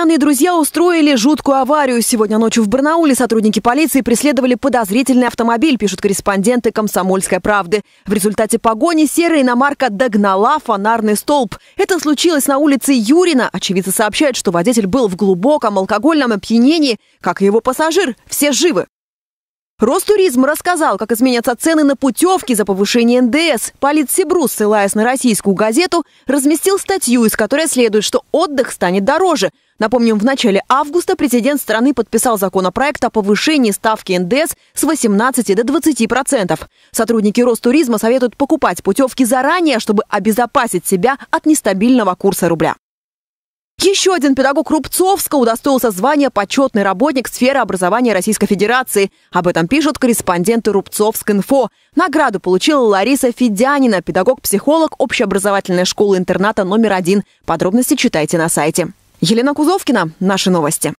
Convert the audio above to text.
пьяные друзья устроили жуткую аварию. Сегодня ночью в Барнауле сотрудники полиции преследовали подозрительный автомобиль, пишут корреспонденты «Комсомольской правды». В результате погони серая иномарка догнала фонарный столб. Это случилось на улице Юрина. Очевидцы сообщают, что водитель был в глубоком алкогольном опьянении, как и его пассажир. Все живы. Ростуризм рассказал, как изменятся цены на путевки за повышение НДС. Политсибрус, ссылаясь на российскую газету, разместил статью, из которой следует, что отдых станет дороже. Напомним, в начале августа президент страны подписал законопроект о повышении ставки НДС с 18 до 20 процентов. Сотрудники Ростуризма советуют покупать путевки заранее, чтобы обезопасить себя от нестабильного курса рубля. Еще один педагог Рубцовска удостоился звания «Почетный работник сферы образования Российской Федерации». Об этом пишут корреспонденты рубцовск Награду получила Лариса Федянина, педагог-психолог общеобразовательной школы-интерната номер один. Подробности читайте на сайте. Елена Кузовкина. Наши новости.